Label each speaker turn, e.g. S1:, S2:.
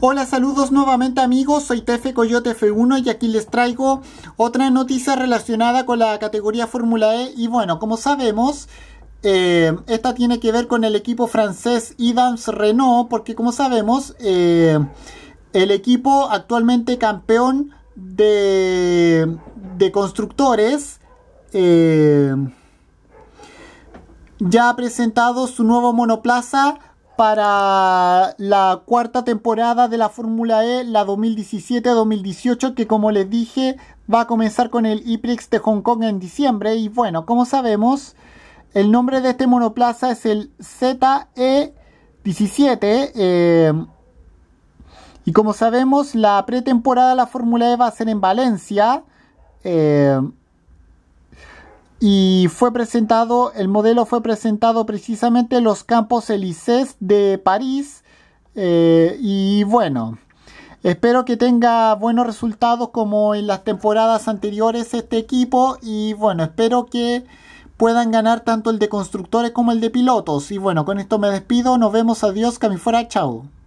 S1: Hola, saludos nuevamente amigos, soy Tefe Coyote F1 y aquí les traigo otra noticia relacionada con la categoría Fórmula E y bueno, como sabemos, eh, esta tiene que ver con el equipo francés Idams Renault porque como sabemos, eh, el equipo actualmente campeón de, constructores eh, ya ha presentado su nuevo monoplaza para la cuarta temporada de la Fórmula E, la 2017-2018, que como les dije va a comenzar con el iPrix de Hong Kong en diciembre. Y bueno, como sabemos, el nombre de este monoplaza es el ZE17. Eh, y como sabemos, la pretemporada de la Fórmula E va a ser en Valencia. Eh, y fue presentado, el modelo fue presentado precisamente en los Campos Elysées de París eh, y bueno, espero que tenga buenos resultados como en las temporadas anteriores este equipo y bueno, espero que puedan ganar tanto el de constructores como el de pilotos y bueno, con esto me despido, nos vemos, adiós, que fuera, chao.